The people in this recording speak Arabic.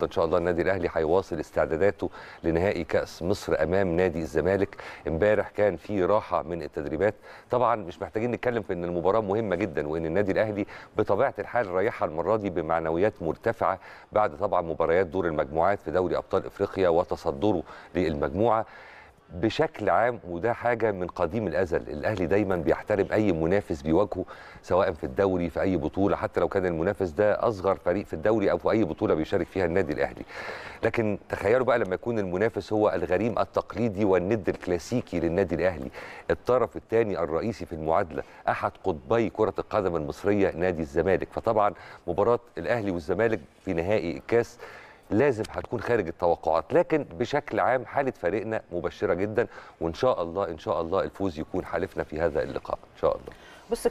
ده ان شاء الله النادي الاهلي هيواصل استعداداته لنهائي كاس مصر امام نادي الزمالك امبارح كان في راحه من التدريبات طبعا مش محتاجين نتكلم في ان المباراه مهمه جدا وان النادي الاهلي بطبيعه الحال رايحها المره دي بمعنويات مرتفعه بعد طبعا مباريات دور المجموعات في دوري ابطال افريقيا وتصدره للمجموعه بشكل عام وده حاجه من قديم الازل الاهلي دايما بيحترم اي منافس بيواجهه سواء في الدوري في اي بطوله حتى لو كان المنافس ده اصغر فريق في الدوري او في اي بطوله بيشارك فيها النادي الاهلي لكن تخيلوا بقى لما يكون المنافس هو الغريم التقليدي والند الكلاسيكي للنادي الاهلي الطرف الثاني الرئيسي في المعادله احد قطبي كره القدم المصريه نادي الزمالك فطبعا مباراه الاهلي والزمالك في نهائي الكاس لازم هتكون خارج التوقعات لكن بشكل عام حاله فريقنا مبشره جدا وان شاء الله ان شاء الله الفوز يكون حالفنا في هذا اللقاء ان شاء الله بص